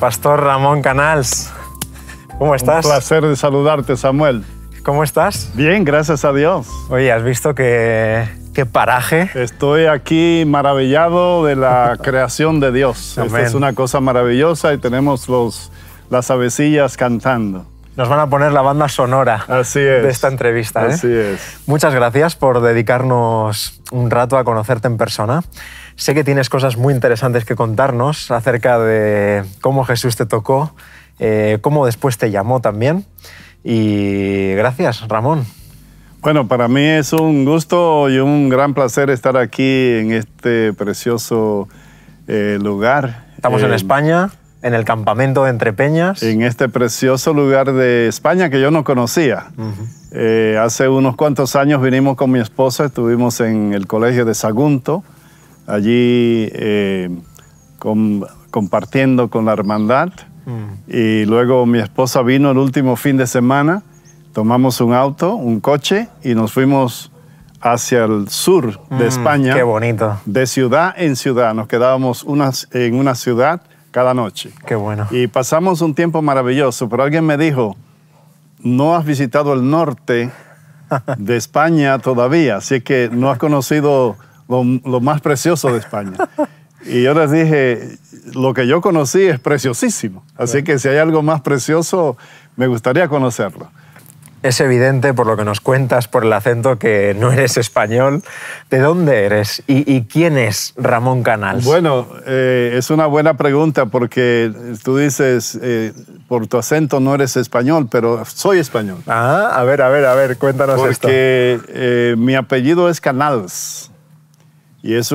Pastor Ramón Canals, ¿cómo estás? Un placer de saludarte, Samuel. ¿Cómo estás? Bien, gracias a Dios. Oye, ¿has visto que qué paraje. Estoy aquí maravillado de la creación de Dios. es una cosa maravillosa y tenemos los, las avecillas cantando. Nos van a poner la banda sonora de esta entrevista. ¿eh? Así es. Muchas gracias por dedicarnos un rato a conocerte en persona. Sé que tienes cosas muy interesantes que contarnos acerca de cómo Jesús te tocó, eh, cómo después te llamó también. Y gracias, Ramón. Bueno, para mí es un gusto y un gran placer estar aquí en este precioso eh, lugar. Estamos en eh, España, en el campamento de Entrepeñas. En este precioso lugar de España que yo no conocía. hace unos cuantos años vinimos con mi esposa, estuvimos en el colegio de Sagunto allí eh, compartiendo con la hermandad. Mm. Y luego mi esposa vino el último fin de semana, tomamos un auto, un coche y nos fuimos hacia el sur de mm, España. Qué bonito. De ciudad en ciudad. Nos quedábamos en una ciudad cada noche. Qué bueno. Y pasamos un tiempo maravilloso, pero alguien me dijo, no has visitado el norte de España todavía, así que no has conocido lo, más precioso de España. Y yo les dije, lo que yo conocí es preciosísimo, así que si hay algo más precioso, me gustaría conocerlo. Es evidente por lo que nos cuentas, por el acento, que no eres español. ¿De dónde eres y, quién es Ramón Canals? Bueno, eh, es una buena pregunta porque tú dices, eh, por tu acento no eres español, pero soy español. Ah, a ver, a ver, a ver, cuéntanos esto. Porque eh, mi apellido es Canals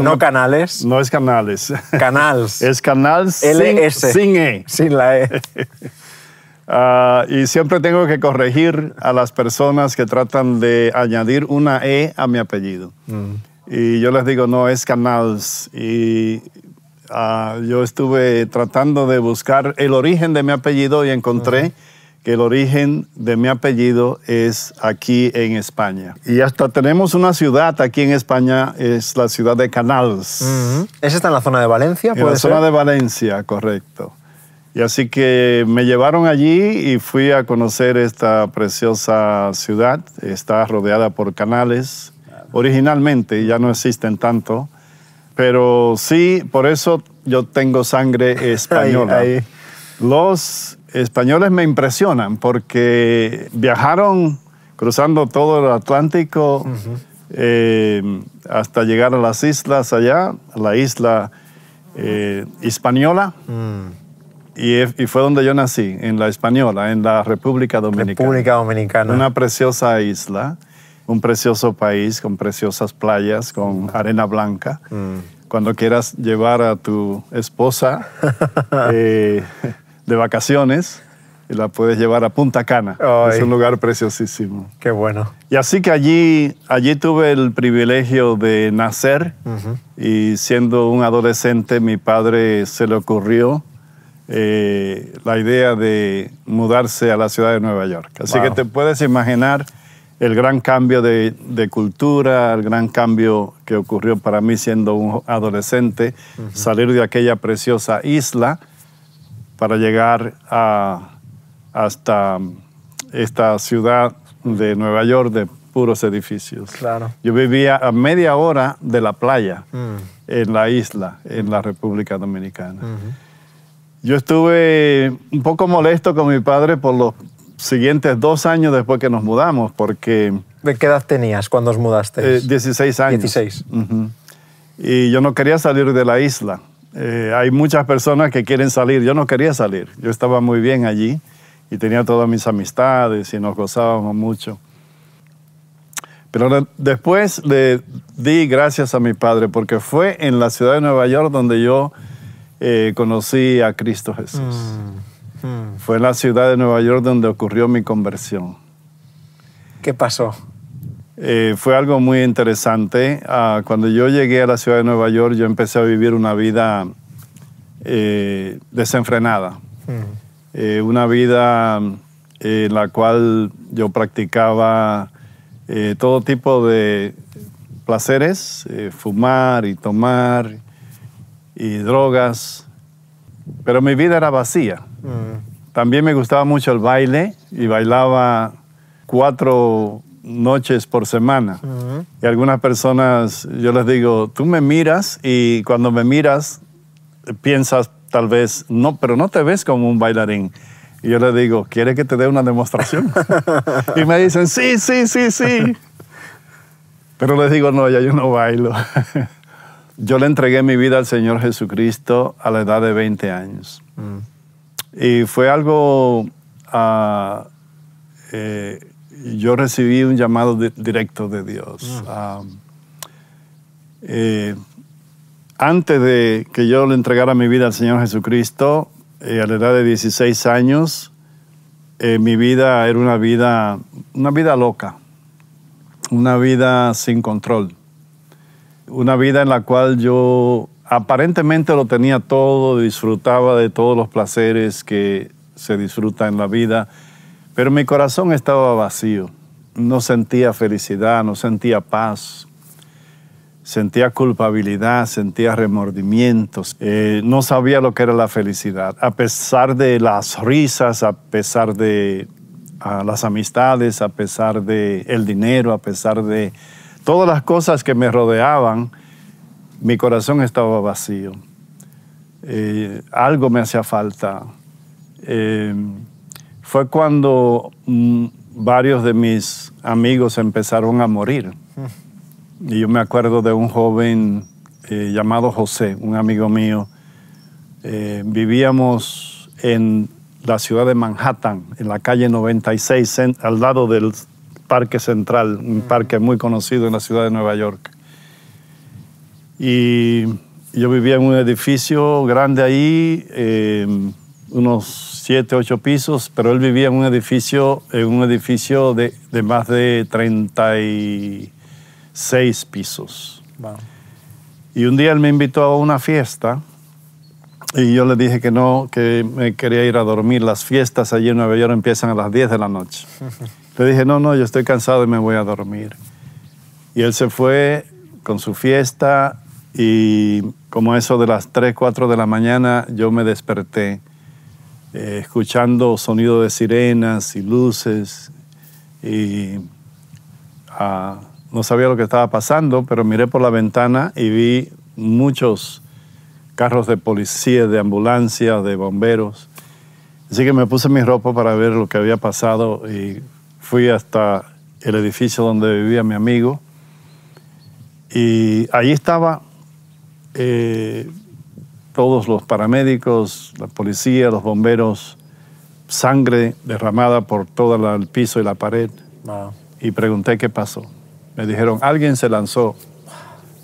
no canales. No es canales. Canals. es canals Sin, E. Sin la E. Ah, y siempre tengo que corregir a las personas que tratan de añadir una E a mi apellido. Mm. Y yo les digo, no, es Canals. Y ah, yo estuve tratando de buscar el origen de mi apellido y encontré que el origen de mi apellido es aquí en España. Y hasta tenemos una ciudad aquí en España, es la ciudad de Canals. ¿Esa está en la zona de Valencia? en la zona de Valencia, correcto. Y así que me llevaron allí y fui a conocer esta preciosa ciudad. Está rodeada por canales. Originalmente ya no existen tanto. Pero sí, por eso yo tengo sangre española. Los españoles me impresionan porque viajaron cruzando todo el Atlántico eh, hasta llegar a las islas allá, la isla Española eh, mm. Y, fue donde yo nací, en la Española, en la República Dominicana. Una preciosa isla, un precioso país con preciosas playas, con mm. arena blanca. Mm. Cuando quieras llevar a tu esposa, eh, de vacaciones y la puedes llevar a Punta Cana. es un lugar preciosísimo. Qué bueno. Y así que allí, allí tuve el privilegio de nacer y siendo un adolescente mi padre se le ocurrió eh, la idea de mudarse a la ciudad de Nueva York. Así que te puedes imaginar el gran cambio de, cultura, el gran cambio que ocurrió para mí siendo un adolescente, salir de aquella preciosa isla para llegar a, hasta esta ciudad de Nueva York de puros edificios. Claro. Yo vivía a media hora de la playa mm. en la isla, en la República Dominicana. Yo estuve un poco molesto con mi padre por los siguientes dos años después que nos mudamos, porque... ¿De qué edad tenías cuando os mudaste? 16 eh, años. 16. Y yo no quería salir de la isla. Eh, hay muchas personas que quieren salir. Yo no quería salir. Yo estaba muy bien allí y tenía todas mis amistades y nos gozábamos mucho. Pero después le di gracias a mi padre porque fue en la ciudad de Nueva York donde yo eh, conocí a Cristo Jesús. Mm, mm. Fue en la ciudad de Nueva York donde ocurrió mi conversión. ¿Qué pasó? Eh, fue algo muy interesante. Ah, cuando yo llegué a la ciudad de Nueva York, yo empecé a vivir una vida eh, desenfrenada. Mm. Eh, una vida en la cual yo practicaba todo tipo de placeres, fumar y tomar y drogas, pero mi vida era vacía. Mm. También me gustaba mucho el baile y bailaba cuatro noches por semana. Y algunas personas, yo les digo, tú me miras y cuando me miras piensas tal vez, no, pero no te ves como un bailarín. Y yo les digo, ¿quiere que te dé una demostración? y me dicen, sí, sí, sí, sí. pero les digo, no, ya yo no bailo. yo le entregué mi vida al Señor Jesucristo a la edad de 20 años. Mm. Y fue algo... Ah, eh, yo recibí un llamado directo de Dios. Ah. Eh, antes de que yo le entregara mi vida al Señor Jesucristo, eh, a la edad de 16 años, eh, mi vida era una vida, una vida loca, una vida sin control, una vida en la cual yo aparentemente lo tenía todo, disfrutaba de todos los placeres que se disfruta en la vida, pero mi corazón estaba vacío. No sentía felicidad, no sentía paz. Sentía culpabilidad, sentía remordimientos. Eh, no sabía lo que era la felicidad. A pesar de las risas, a pesar de las amistades, a pesar de el dinero, a pesar de todas las cosas que me rodeaban, mi corazón estaba vacío. Eh, algo me hacía falta. Eh, fue cuando mm, varios de mis amigos empezaron a morir. Y yo me acuerdo de un joven eh, llamado José, un amigo mío. Eh, vivíamos en la ciudad de Manhattan, en la calle 96, al lado del Parque Central, un parque muy conocido en la ciudad de Nueva York. Y yo vivía en un edificio grande ahí. Eh, unos siete, ocho pisos, pero él vivía en un edificio, en un edificio de, de más de 36 pisos. Y un día él me invitó a una fiesta y yo le dije que no, que me quería ir a dormir. Las fiestas allí en Nueva York empiezan a las 10 de la noche. le dije, no, no, yo estoy cansado y me voy a dormir. Y él se fue con su fiesta y como eso de las 3, 4 de la mañana yo me desperté eh, escuchando sonido de sirenas y luces y ah, no sabía lo que estaba pasando, pero miré por la ventana y vi muchos carros de policía, de ambulancia, de bomberos. Así que me puse mi ropa para ver lo que había pasado y fui hasta el edificio donde vivía mi amigo y ahí estaba eh, todos los paramédicos, la policía, los bomberos, sangre derramada por todo el piso y la pared. Y pregunté qué pasó. Me dijeron, alguien se lanzó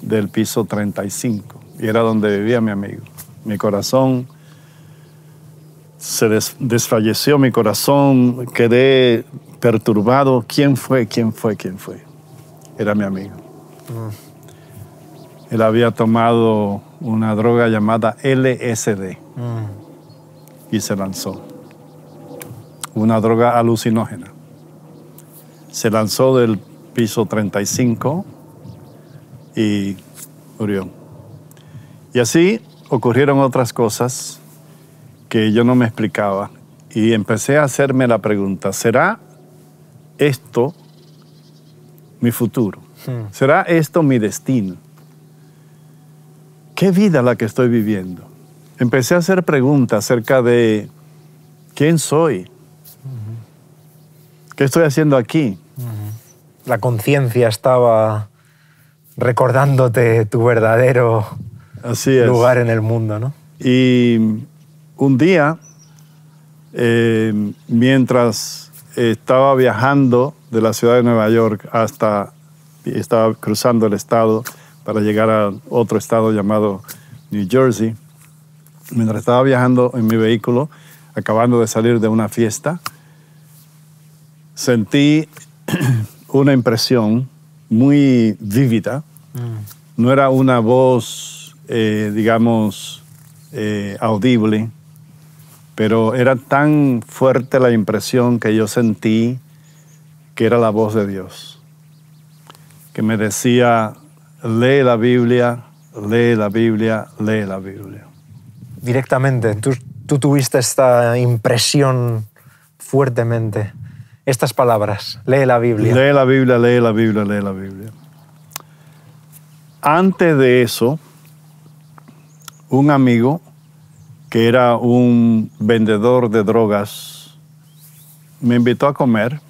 del piso 35 y era donde vivía mi amigo. Mi corazón se desfalleció, mi corazón quedé perturbado. ¿Quién fue? ¿Quién fue? ¿Quién fue? Era mi amigo. Mm. Él había tomado una droga llamada LSD mm. y se lanzó. Una droga alucinógena. Se lanzó del piso 35 y murió. Y así ocurrieron otras cosas que yo no me explicaba y empecé a hacerme la pregunta, ¿será esto mi futuro? Hmm. ¿Será esto mi destino? ¿qué vida la que estoy viviendo? Empecé a hacer preguntas acerca de quién soy, qué estoy haciendo aquí. La conciencia estaba recordándote tu verdadero lugar en el mundo, Y un día, eh, mientras estaba viajando de la ciudad de Nueva York hasta, estaba cruzando el estado, para llegar a otro estado llamado New Jersey. Mientras estaba viajando en mi vehículo, acabando de salir de una fiesta, sentí una impresión muy vívida. Mm. No era una voz, eh, digamos, eh, audible, pero era tan fuerte la impresión que yo sentí que era la voz de Dios, que me decía, lee la Biblia, lee la Biblia, lee la Biblia. Directamente, tú, tuviste esta impresión fuertemente, estas palabras, lee la Biblia. Lee la Biblia, lee la Biblia, lee la Biblia. Antes de eso, un amigo que era un vendedor de drogas, me invitó a comer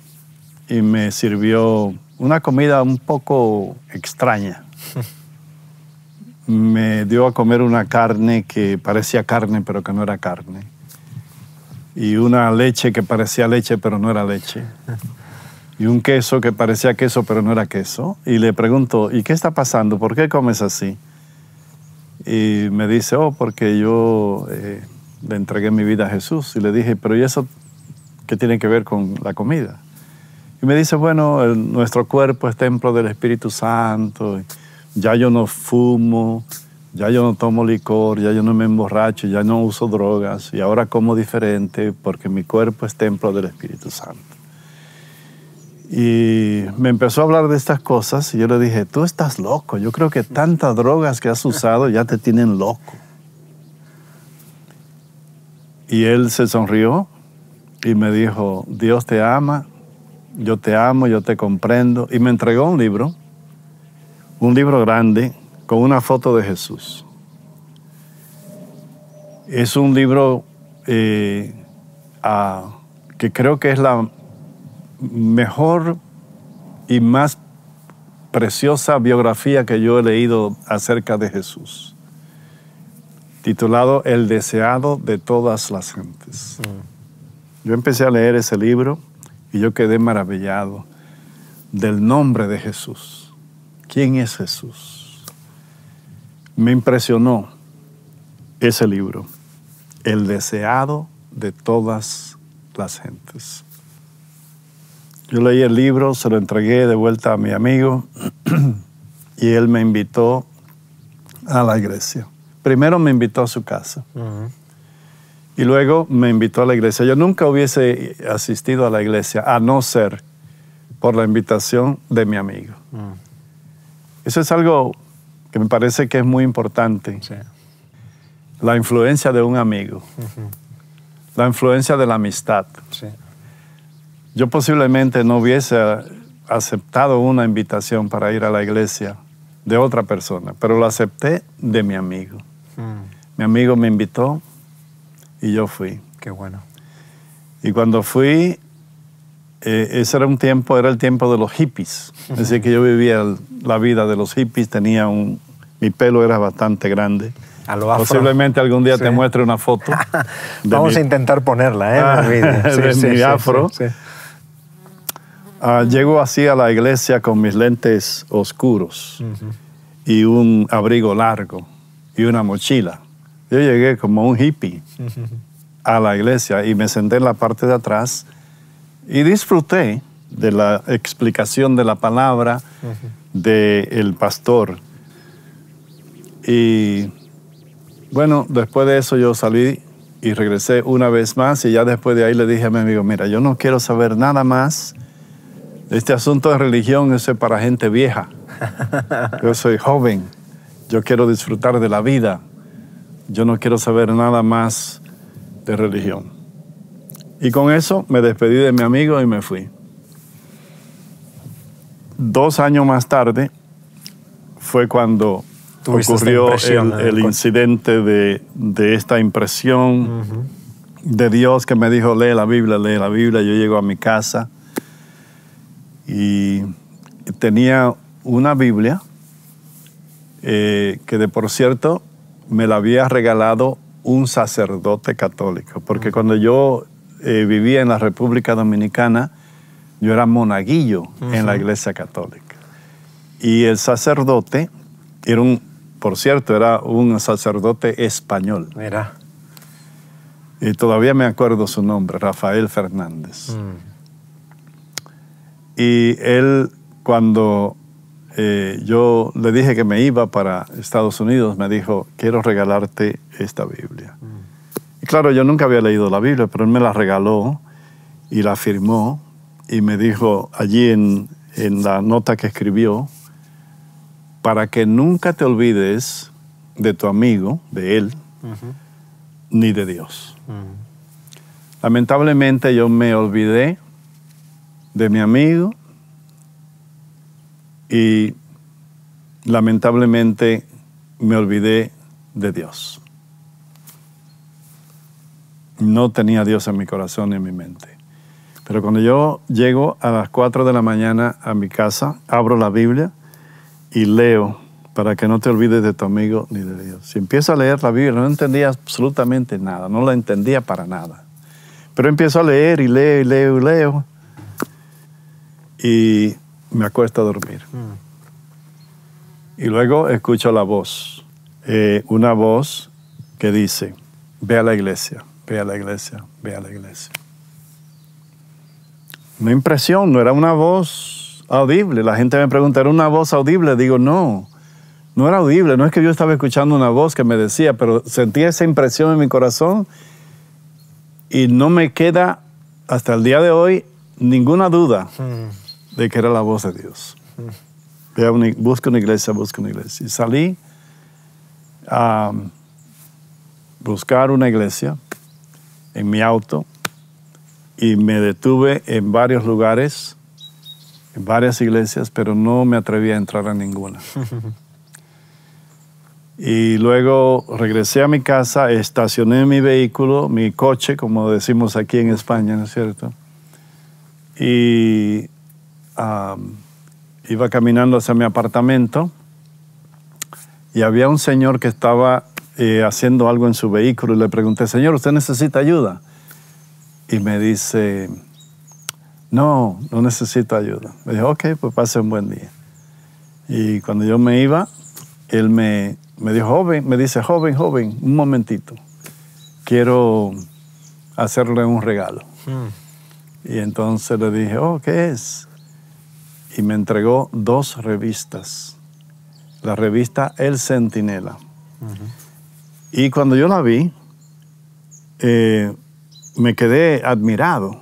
y me sirvió una comida un poco extraña. me dio a comer una carne que parecía carne, pero que no era carne. Y una leche que parecía leche, pero no era leche. Y un queso que parecía queso, pero no era queso. Y le pregunto, ¿y qué está pasando? ¿Por qué comes así? Y me dice, oh, porque yo eh, le entregué mi vida a Jesús. Y le dije, pero ¿y eso qué tiene que ver con la comida? Y me dice, bueno, nuestro cuerpo es templo del Espíritu Santo ya yo no fumo, ya yo no tomo licor, ya yo no me emborracho, ya no uso drogas y ahora como diferente porque mi cuerpo es templo del Espíritu Santo. Y me empezó a hablar de estas cosas y yo le dije, tú estás loco, yo creo que tantas drogas que has usado ya te tienen loco. Y él se sonrió y me dijo, Dios te ama, yo te amo, yo te comprendo. Y me entregó un libro un libro grande con una foto de Jesús. Es un libro eh, que creo que es la mejor y más preciosa biografía que yo he leído acerca de Jesús, titulado El deseado de todas las gentes. Mm. Yo empecé a leer ese libro y yo quedé maravillado del nombre de Jesús ¿Quién es Jesús? Me impresionó ese libro, El deseado de todas las gentes. Yo leí el libro, se lo entregué de vuelta a mi amigo y él me invitó a la iglesia. Primero me invitó a su casa y luego me invitó a la iglesia. Yo nunca hubiese asistido a la iglesia a no ser por la invitación de mi amigo. Mm. Eso es algo que me parece que es muy importante. La influencia de un amigo, la influencia de la amistad. Yo posiblemente no hubiese aceptado una invitación para ir a la iglesia de otra persona, pero lo acepté de mi amigo. Mm. Mi amigo me invitó y yo fui. Qué bueno. Y cuando fui, eh, ese era un tiempo, era el tiempo de los hippies. Es decir, que yo vivía la vida de los hippies, tenía un, mi pelo era bastante grande. A lo Posiblemente algún día te muestre una foto. Vamos a intentar ponerla, ¿eh? mi afro. llego así a la iglesia con mis lentes oscuros y un abrigo largo y una mochila. Yo llegué como un hippie a la iglesia y me senté en la parte de atrás y disfruté de la explicación de la palabra del pastor. Y bueno, después de eso yo salí y regresé una vez más y ya después de ahí le dije a mi amigo, mira, yo no quiero saber nada más. Este asunto de religión eso es para gente vieja. Yo soy joven, yo quiero disfrutar de la vida, yo no quiero saber nada más de religión. Y con eso me despedí de mi amigo y me fui. Dos años más tarde fue cuando ocurrió el, incidente de, esta impresión de Dios que me dijo, lee la Biblia, lee la Biblia. Yo llego a mi casa y tenía una Biblia eh, que de por cierto me la había regalado un sacerdote católico, porque cuando yo eh, vivía en la República Dominicana, yo era monaguillo en la iglesia católica. Y el sacerdote era un, por cierto, era un sacerdote español. Era. Y todavía me acuerdo su nombre, Rafael Fernández. Mm. Y él, cuando eh, yo le dije que me iba para Estados Unidos, me dijo, quiero regalarte esta Biblia. Claro, yo nunca había leído la Biblia, pero él me la regaló y la firmó y me dijo allí en, la nota que escribió, para que nunca te olvides de tu amigo, de él, ni de Dios. Mm. Lamentablemente yo me olvidé de mi amigo y lamentablemente me olvidé de Dios no tenía Dios en mi corazón ni en mi mente. Pero cuando yo llego a las 4 de la mañana a mi casa, abro la Biblia y leo para que no te olvides de tu amigo ni de Dios. Si empiezo a leer la Biblia, no entendía absolutamente nada, no la entendía para nada. Pero empiezo a leer y leo y leo y leo y me acuesto a dormir. Mm. Y luego escucho la voz, eh, una voz que dice, ve a la iglesia ve a la iglesia, ve a la iglesia. Una impresión, no era una voz audible. La gente me pregunta, ¿era una voz audible? Digo, no, no era audible. No es que yo estaba escuchando una voz que me decía, pero sentí esa impresión en mi corazón y no me queda hasta el día de hoy ninguna duda de que era la voz de Dios. busca una iglesia, busca una iglesia. Y salí a buscar una iglesia en mi auto y me detuve en varios lugares, en varias iglesias, pero no me atreví a entrar a ninguna. y luego regresé a mi casa, estacioné mi vehículo, mi coche, como decimos aquí en España, ¿no es cierto? Y iba caminando hacia mi apartamento y había un señor que estaba eh, haciendo algo en su vehículo y le pregunté, Señor, ¿usted necesita ayuda? Y me dice, no, no necesito ayuda. Me dijo, ok, pues pase un buen día. Y cuando yo me iba, él me, me dijo, joven, me dice, joven, joven, un momentito, quiero hacerle un regalo. Hmm. Y entonces le dije, oh, ¿qué es? Y me entregó dos revistas. La revista El Centinela. Y cuando yo la vi, eh, me quedé admirado,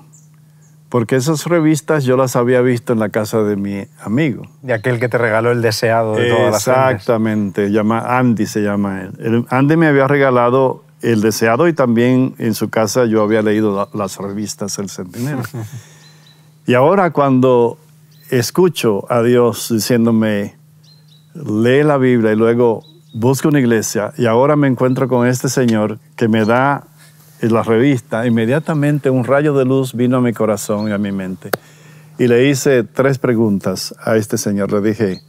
porque esas revistas yo las había visto en la casa de mi amigo. De aquel que te regaló el deseado de todas las Exactamente, llama, Andy se llama él. Andy me había regalado el deseado y también en su casa yo había leído las revistas El Centinela. y ahora cuando escucho a Dios diciéndome, lee la Biblia y luego busco una iglesia y ahora me encuentro con este señor que me da la revista, inmediatamente un rayo de luz vino a mi corazón y a mi mente. Y le hice tres preguntas a este señor. Le dije,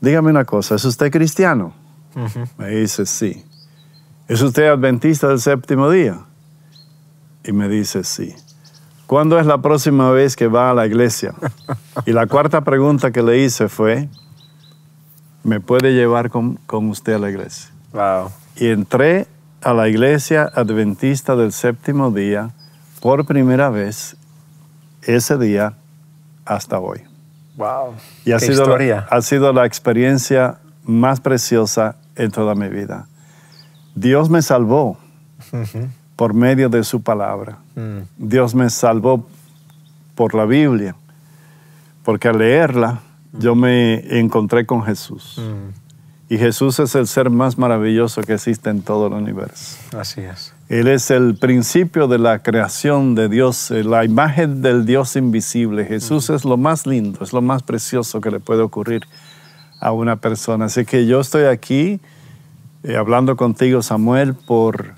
dígame una cosa, ¿es usted cristiano? Me dice, sí. ¿Es usted adventista del séptimo día? Y me dice, sí. ¿Cuándo es la próxima vez que va a la iglesia? Y la cuarta pregunta que le hice fue, me puede llevar con, usted a la iglesia. Y entré a la iglesia adventista del séptimo día por primera vez ese día hasta hoy. Wow. Y ha, sido, ha sido la experiencia más preciosa en toda mi vida. Dios me salvó por medio de su palabra. Mm. Dios me salvó por la Biblia, porque al leerla yo me encontré con Jesús. Mm. Y Jesús es el ser más maravilloso que existe en todo el universo. Así es. Él es el principio de la creación de Dios, eh, la imagen del Dios invisible. Jesús mm. es lo más lindo, es lo más precioso que le puede ocurrir a una persona. Así que yo estoy aquí eh, hablando contigo, Samuel, por,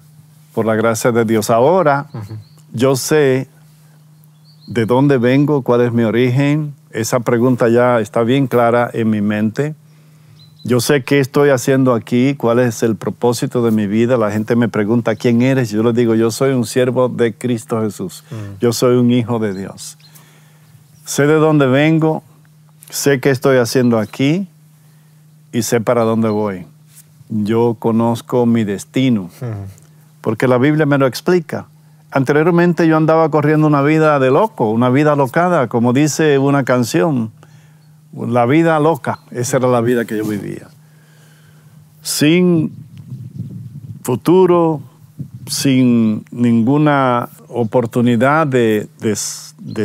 por la gracia de Dios. Ahora yo sé de dónde vengo, cuál es mi origen, esa pregunta ya está bien clara en mi mente. Yo sé qué estoy haciendo aquí, cuál es el propósito de mi vida. La gente me pregunta, ¿quién eres? Yo les digo, yo soy un siervo de Cristo Jesús. Mm. Yo soy un hijo de Dios. Sé de dónde vengo, sé qué estoy haciendo aquí y sé para dónde voy. Yo conozco mi destino, mm. porque la Biblia me lo explica anteriormente yo andaba corriendo una vida de loco, una vida locada, como dice una canción, la vida loca, esa era la vida que yo vivía. Sin futuro, sin ninguna oportunidad de,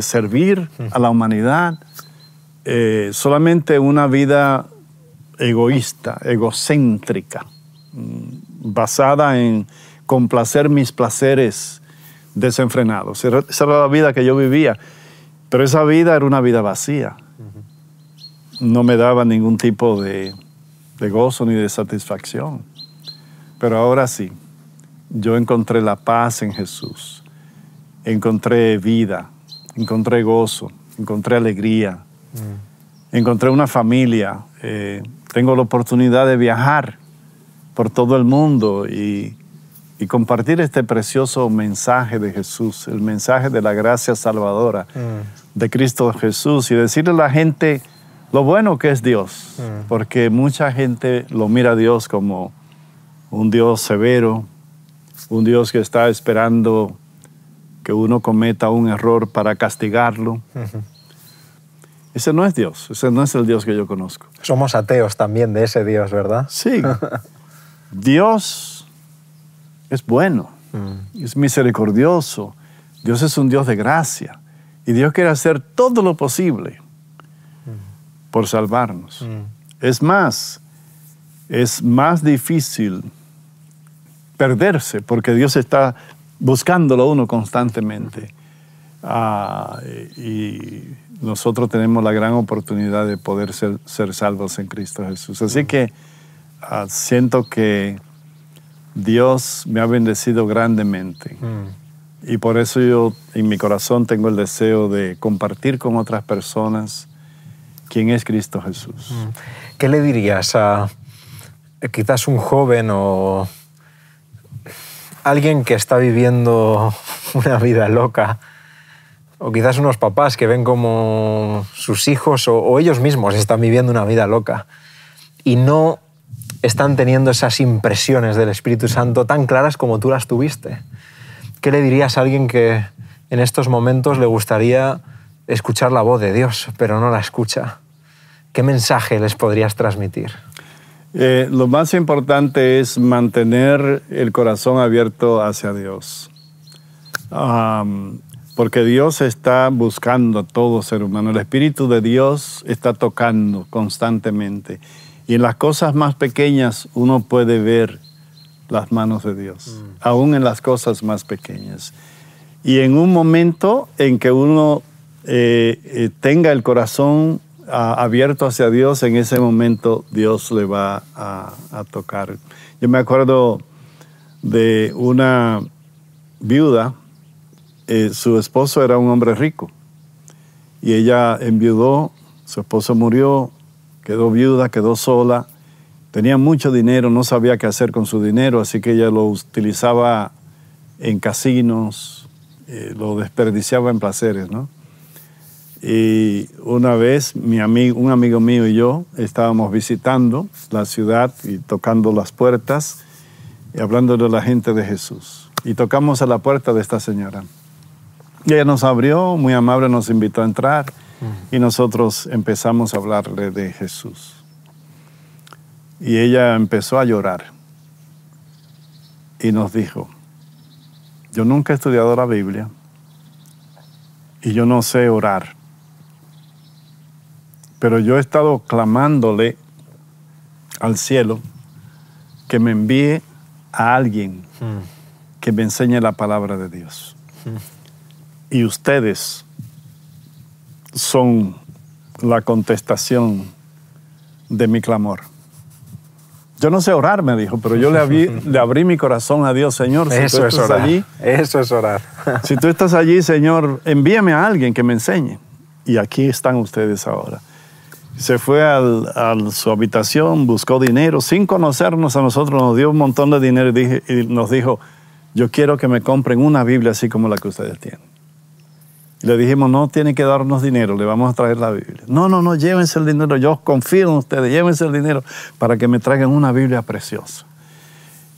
servir a la humanidad, eh, solamente una vida egoísta, egocéntrica, mm, basada en complacer mis placeres, desenfrenado Esa era la vida que yo vivía, pero esa vida era una vida vacía. No me daba ningún tipo de, gozo ni de satisfacción. Pero ahora sí, yo encontré la paz en Jesús, encontré vida, encontré gozo, encontré alegría, mm. encontré una familia, eh, tengo la oportunidad de viajar por todo el mundo y y compartir este precioso mensaje de Jesús, el mensaje de la gracia salvadora mm. de Cristo Jesús y decirle a la gente lo bueno que es Dios, mm. porque mucha gente lo mira a Dios como un Dios severo, un Dios que está esperando que uno cometa un error para castigarlo. Ese no es Dios, ese no es el Dios que yo conozco. Somos ateos también de ese Dios, ¿verdad? Sí. Dios es bueno, mm. es misericordioso. Dios es un Dios de gracia. Y Dios quiere hacer todo lo posible mm. por salvarnos. Mm. Es más, es más difícil perderse porque Dios está buscándolo uno constantemente. Ah, y nosotros tenemos la gran oportunidad de poder ser, salvos en Cristo Jesús. Así que ah, siento que Dios me ha bendecido grandemente. Mm. Y por eso yo en mi corazón tengo el deseo de compartir con otras personas quién es Cristo Jesús. Mm. ¿Qué le dirías a eh, quizás un joven o alguien que está viviendo una vida loca? O quizás unos papás que ven como sus hijos o ellos mismos están viviendo una vida loca y no están teniendo esas impresiones del Espíritu Santo tan claras como tú las tuviste. ¿Qué le dirías a alguien que en estos momentos le gustaría escuchar la voz de Dios, pero no la escucha? ¿Qué mensaje les podrías transmitir? Eh, lo más importante es mantener el corazón abierto hacia Dios. porque Dios está buscando a todo ser humano. El Espíritu de Dios está tocando constantemente. Y en las cosas más pequeñas uno puede ver las manos de Dios, mm. aún en las cosas más pequeñas. Y en un momento en que uno eh, eh, tenga el corazón abierto hacia Dios, en ese momento Dios le va a, tocar. Yo me acuerdo de una viuda, eh, su esposo era un hombre rico y ella enviudó, su esposo murió, quedó viuda, quedó sola, tenía mucho dinero, no sabía qué hacer con su dinero, así que ella lo utilizaba en casinos, eh, lo desperdiciaba en placeres, ¿no? Y una vez mi amigo, un amigo mío y yo estábamos visitando la ciudad y tocando las puertas y hablando de la gente de Jesús. Y tocamos a la puerta de esta señora. Y ella nos abrió, muy amable, nos invitó a entrar. Y nosotros empezamos a hablarle de Jesús. Y ella empezó a llorar. Y nos dijo, yo nunca he estudiado la Biblia y yo no sé orar. Pero yo he estado clamándole al cielo que me envíe a alguien hmm. que me enseñe la palabra de Dios. Hmm. Y ustedes son la contestación de mi clamor. Yo no sé orar, me dijo, pero yo le abrí, mi corazón a Dios, Señor. Si eso tú estás es orar. Allí, eso es orar. si tú estás allí, Señor, envíame a alguien que me enseñe. Y aquí están ustedes ahora. Se fue a su habitación, buscó dinero, sin conocernos a nosotros, nos dio un montón de dinero y nos dijo, yo quiero que me compren una Biblia así como la que ustedes tienen le dijimos, no tiene que darnos dinero, le vamos a traer la Biblia. No, no, no, llévense el dinero, yo confío en ustedes, llévense el dinero para que me traigan una Biblia preciosa.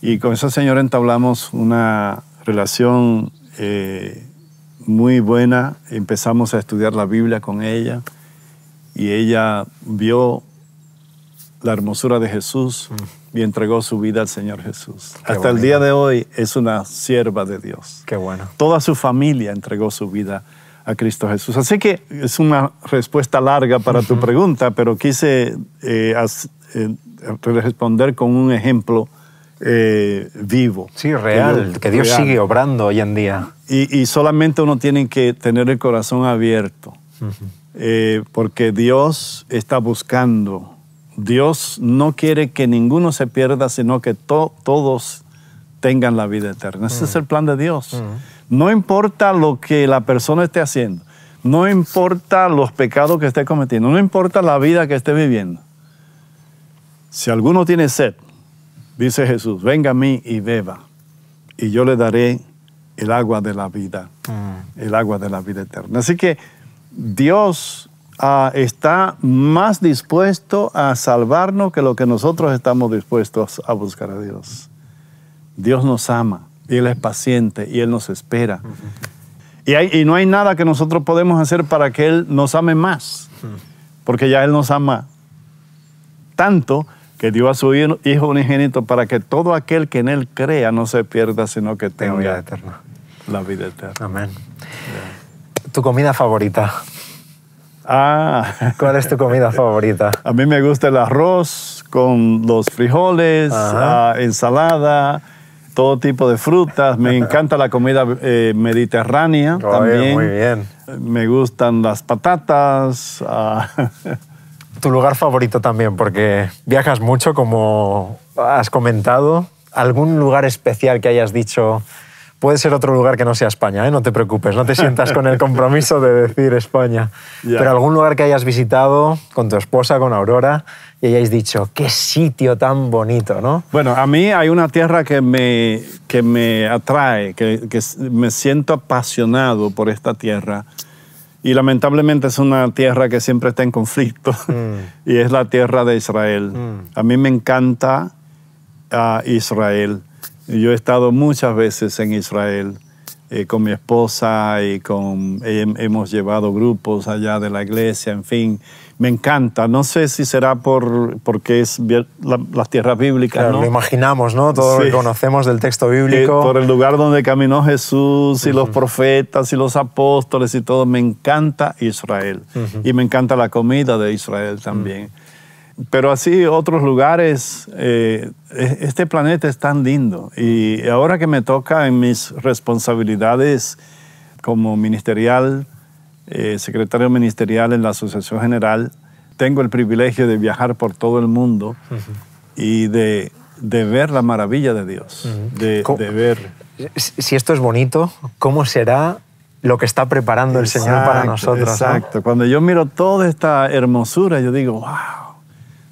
Y con esa señora entablamos una relación eh, muy buena, empezamos a estudiar la Biblia con ella y ella vio la hermosura de Jesús mm. y entregó su vida al Señor Jesús. Hasta el día de hoy es una sierva de Dios. Qué bueno. Toda su familia entregó su vida a a Cristo Jesús. Así que es una respuesta larga para tu pregunta, pero quise eh, eh, responder con un ejemplo eh, vivo. Sí, real, que Dios, sigue obrando hoy en día. Y, solamente uno tiene que tener el corazón abierto, porque Dios está buscando. Dios no quiere que ninguno se pierda, sino que todos tengan la vida eterna. Ese es el plan de Dios. No importa lo que la persona esté haciendo, no importa los pecados que esté cometiendo, no importa la vida que esté viviendo. Si alguno tiene sed, dice Jesús, venga a mí y beba, y yo le daré el agua de la vida, mm. el agua de la vida eterna. Así que Dios ah, está más dispuesto a salvarnos que lo que nosotros estamos dispuestos a buscar a Dios. Dios nos ama y Él es paciente y Él nos espera. y, no hay nada que nosotros podemos hacer para que Él nos ame más, porque ya Él nos ama tanto que dio a su Hijo un unigénito para que todo aquel que en Él crea no se pierda, sino que tenga vida eterna. La vida eterna. Amén. ¿Tu comida favorita? Ah. ¿Cuál es tu comida favorita? A mí me gusta el arroz con los frijoles, ah, ensalada todo tipo de frutas. Me encanta la comida eh, mediterránea también. Muy bien. Eh, me gustan las patatas. Ah. tu lugar favorito también, porque viajas mucho, como has comentado. ¿Algún lugar especial que hayas dicho Puede ser otro lugar que no sea España, ¿eh? no te preocupes, no te sientas con el compromiso de decir España. Pero algún lugar que hayas visitado con tu esposa, con Aurora, y hayáis dicho, qué sitio tan bonito, ¿no? Bueno, a mí hay una tierra que me, que me atrae, que, me siento apasionado por esta tierra. Y lamentablemente es una tierra que siempre está en conflicto, mm. y es la tierra de Israel. Mm. A mí me encanta a ah, Israel. Yo he estado muchas veces en Israel eh, con mi esposa y con, eh, hemos llevado grupos allá de la iglesia, en fin. Me encanta. No sé si será por, porque es las tierras bíblicas. Lo imaginamos, ¿no? Todo lo que conocemos del texto eh, bíblico. por el lugar donde caminó Jesús y los profetas y los apóstoles y todo. Me encanta Israel. Y me encanta la comida de Israel también. Mm pero así otros lugares, eh, e-, este planeta es tan lindo. Y ahora que me toca en mis responsabilidades como ministerial, eh, secretario ministerial en la Asociación General, tengo el privilegio de viajar por todo el mundo y de, ver la maravilla de Dios, de, ver. Si esto es bonito, ¿cómo será lo que está preparando el Señor para nosotros. Exacto. Cuando yo miro toda esta hermosura, yo digo, wow,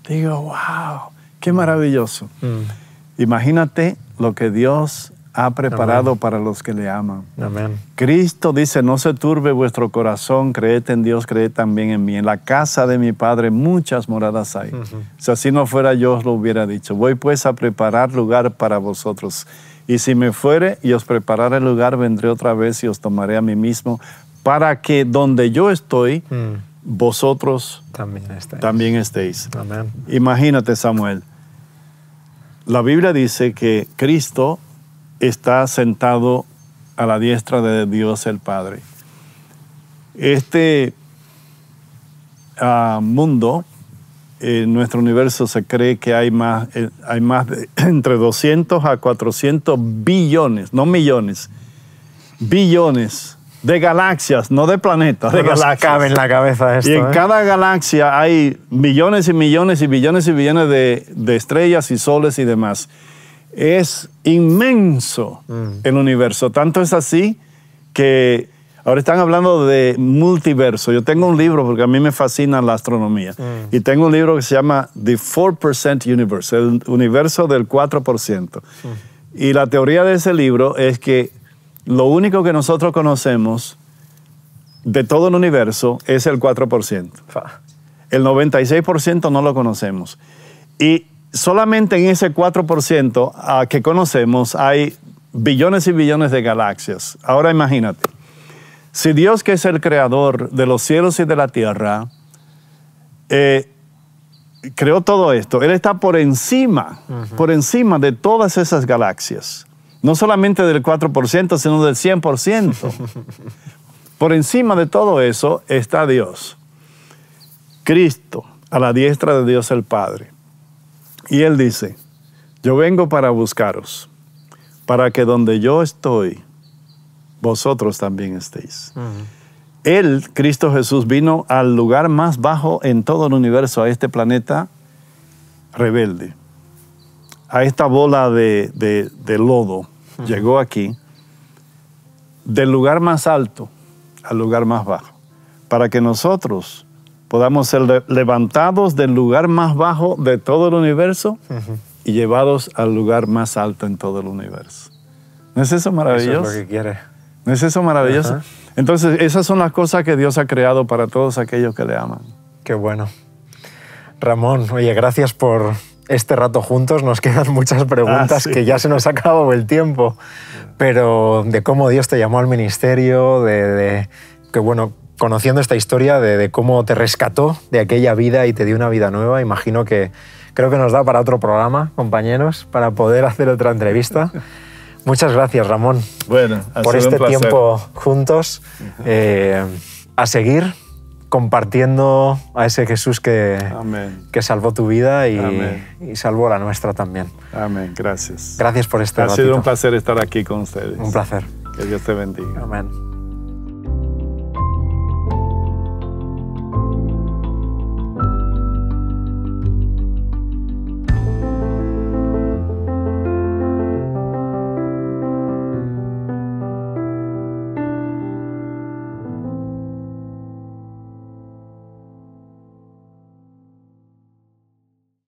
Digo, wow, qué maravilloso. Mm. Imagínate lo que Dios ha preparado para los que le aman. Amén. Cristo dice, no se turbe vuestro corazón, creed en Dios, creed también en mí. En la casa de mi Padre muchas moradas hay. Si así no fuera yo os lo hubiera dicho. Voy pues a preparar lugar para vosotros. Y si me fuere y os preparara el lugar, vendré otra vez y os tomaré a mí mismo, para que donde yo estoy, mm vosotros también estéis. Amén. Imagínate, Samuel. La Biblia dice que Cristo está sentado a la diestra de Dios el Padre. Este ah, mundo, en nuestro universo, se cree que hay más, eh, hay más de entre 200 a 400 billones, no millones, billones de galaxias, no de planetas, de galaxias. cabe en la cabeza Y en ¿eh? cada galaxia hay millones y millones y billones y billones de, estrellas y soles y demás. Es inmenso mm. el universo. Tanto es así que ahora están hablando de multiverso. Yo tengo un libro porque a mí me fascina la astronomía. Mm. Y tengo un libro que se llama The 4% Universe, el universo del 4%. Mm. Y la teoría de ese libro es que lo único que nosotros conocemos de todo el universo es el 4%. El 96% no lo conocemos. Y solamente en ese 4% ah, que conocemos hay billones y billones de galaxias. Ahora imagínate, si Dios que es el creador de los cielos y de la tierra, eh, creó todo esto, Él está por encima, por encima de todas esas galaxias no solamente del 4%, sino del 100%. Por encima de todo eso está Dios, Cristo, a la diestra de Dios el Padre. Y Él dice, yo vengo para buscaros, para que donde yo estoy, vosotros también estéis. Él, Cristo Jesús, vino al lugar más bajo en todo el universo, a este planeta rebelde, a esta bola de lodo llegó aquí del lugar más alto al lugar más bajo, para que nosotros podamos ser levantados del lugar más bajo de todo el universo y llevados al lugar más alto en todo el universo. ¿No es eso maravilloso? es lo que quiere. ¿No es eso maravilloso? Entonces, esas son las cosas que Dios ha creado para todos aquellos que le aman. Qué bueno. Ramón, oye, gracias por, este rato juntos nos quedan muchas preguntas ah, que ya se nos ha acabado el tiempo, pero de cómo Dios te llamó al ministerio, de, que bueno, conociendo esta historia de, cómo te rescató de aquella vida y te dio una vida nueva, imagino que creo que nos da para otro programa, compañeros, para poder hacer otra entrevista. Muchas gracias, Ramón, bueno, por este tiempo juntos. Eh, a seguir compartiendo a ese Jesús que, que salvó tu vida y, salvó la nuestra también. Amén, gracias. Gracias por estar. Ha sido un placer estar aquí con ustedes. Un placer. Que Dios te bendiga. Amén.